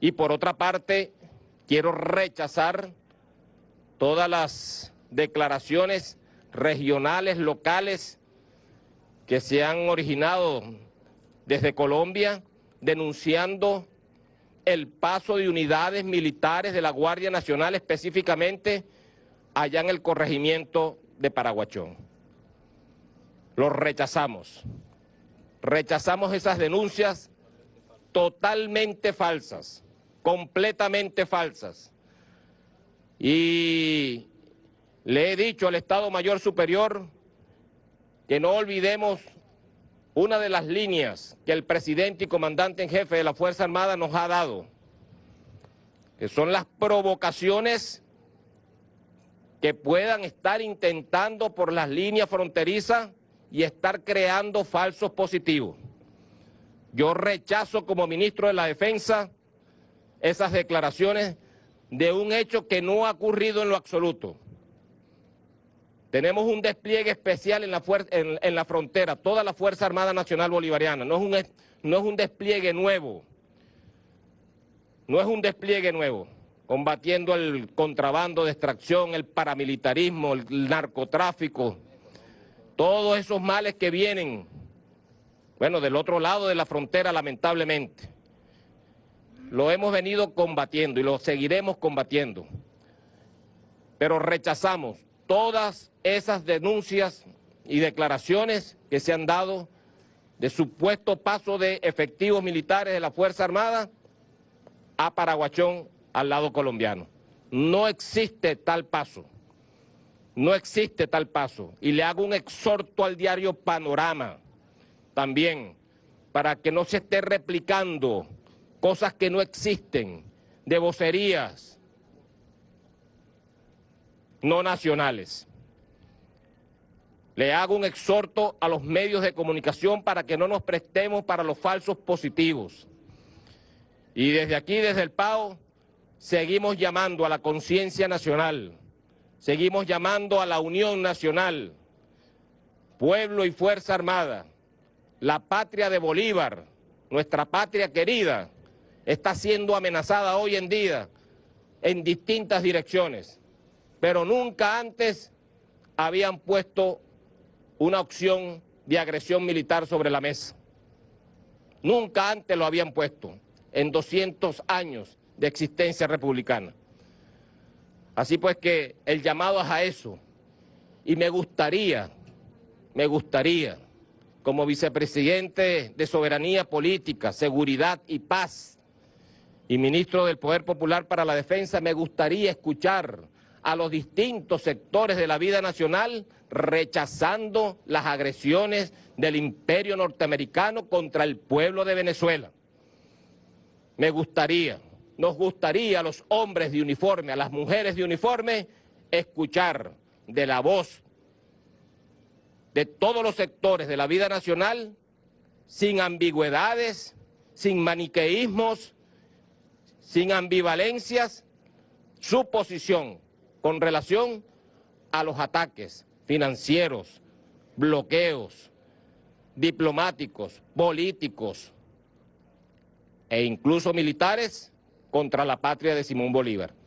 Y por otra parte, quiero rechazar todas las declaraciones regionales, locales, que se han originado desde Colombia, denunciando el paso de unidades militares de la Guardia Nacional específicamente allá en el corregimiento de Paraguachón. Los rechazamos. Rechazamos esas denuncias totalmente falsas completamente falsas. Y le he dicho al Estado Mayor Superior que no olvidemos una de las líneas que el presidente y comandante en jefe de la Fuerza Armada nos ha dado, que son las provocaciones que puedan estar intentando por las líneas fronterizas y estar creando falsos positivos. Yo rechazo como ministro de la Defensa esas declaraciones de un hecho que no ha ocurrido en lo absoluto. Tenemos un despliegue especial en la, la frontera, toda la Fuerza Armada Nacional Bolivariana. No es, un, no es un despliegue nuevo, no es un despliegue nuevo, combatiendo el contrabando de extracción, el paramilitarismo, el narcotráfico, todos esos males que vienen, bueno, del otro lado de la frontera lamentablemente. Lo hemos venido combatiendo y lo seguiremos combatiendo. Pero rechazamos todas esas denuncias y declaraciones que se han dado de supuesto paso de efectivos militares de la Fuerza Armada a Paraguachón al lado colombiano. No existe tal paso. No existe tal paso. Y le hago un exhorto al diario Panorama también para que no se esté replicando cosas que no existen, de vocerías no nacionales. Le hago un exhorto a los medios de comunicación para que no nos prestemos para los falsos positivos. Y desde aquí, desde el PAO, seguimos llamando a la conciencia nacional, seguimos llamando a la unión nacional, pueblo y fuerza armada, la patria de Bolívar, nuestra patria querida, está siendo amenazada hoy en día en distintas direcciones, pero nunca antes habían puesto una opción de agresión militar sobre la mesa. Nunca antes lo habían puesto en 200 años de existencia republicana. Así pues que el llamado es a eso. Y me gustaría, me gustaría, como vicepresidente de Soberanía Política, Seguridad y Paz, y ministro del Poder Popular para la Defensa, me gustaría escuchar a los distintos sectores de la vida nacional rechazando las agresiones del imperio norteamericano contra el pueblo de Venezuela. Me gustaría, nos gustaría a los hombres de uniforme, a las mujeres de uniforme, escuchar de la voz de todos los sectores de la vida nacional, sin ambigüedades, sin maniqueísmos, sin ambivalencias, su posición con relación a los ataques financieros, bloqueos, diplomáticos, políticos e incluso militares contra la patria de Simón Bolívar.